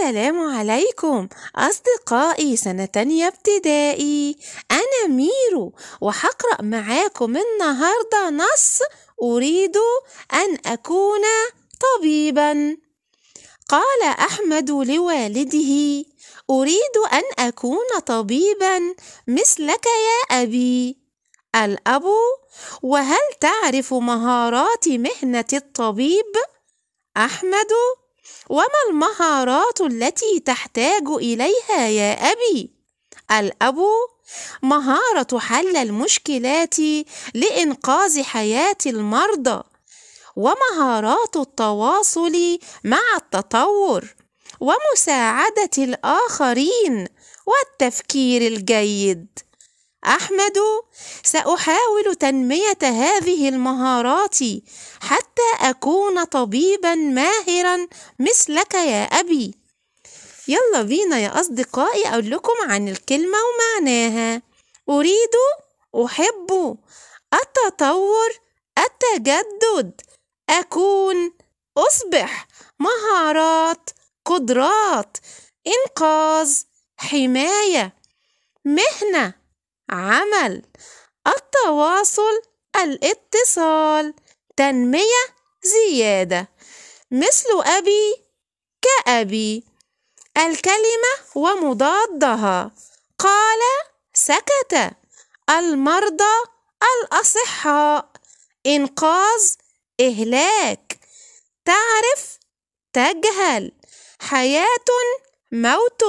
السلام عليكم أصدقائي سنة تانية ابتدائي أنا ميرو وحقرأ معاكم النهاردة نص أريد أن أكون طبيبا قال أحمد لوالده أريد أن أكون طبيبا مثلك يا أبي الأب وهل تعرف مهارات مهنة الطبيب؟ أحمد وما المهارات التي تحتاج اليها يا ابي الاب مهاره حل المشكلات لانقاذ حياه المرضى ومهارات التواصل مع التطور ومساعده الاخرين والتفكير الجيد احمد ساحاول تنميه هذه المهارات حتى اكون طبيبا ماهرا مثلك يا ابي يلا بينا يا اصدقائي اقول لكم عن الكلمه ومعناها اريد احب التطور التجدد اكون اصبح مهارات قدرات انقاذ حمايه مهنه عمل التواصل الاتصال تنمية زيادة مثل أبي كأبي الكلمة ومضادها قال سكت المرضى الأصحاء إنقاذ إهلاك تعرف تجهل حياة موت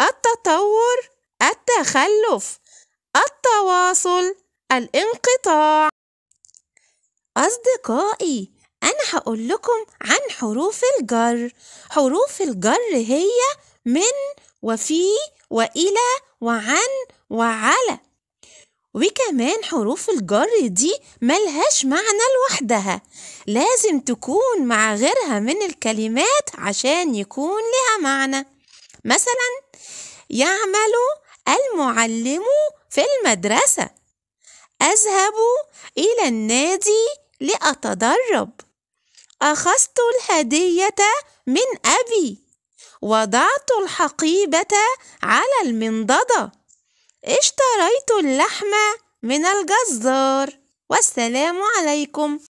التطور التخلف التواصل الانقطاع أصدقائي أنا هقول لكم عن حروف الجر حروف الجر هي من وفي وإلى وعن وعلى وكمان حروف الجر دي ملهاش معنى لوحدها لازم تكون مع غيرها من الكلمات عشان يكون لها معنى مثلا يعمل المعلم في المدرسة أذهب إلى النادي لأتدرب أخذت الهدية من أبي وضعت الحقيبة على المنضدة اشتريت اللحم من الجزار والسلام عليكم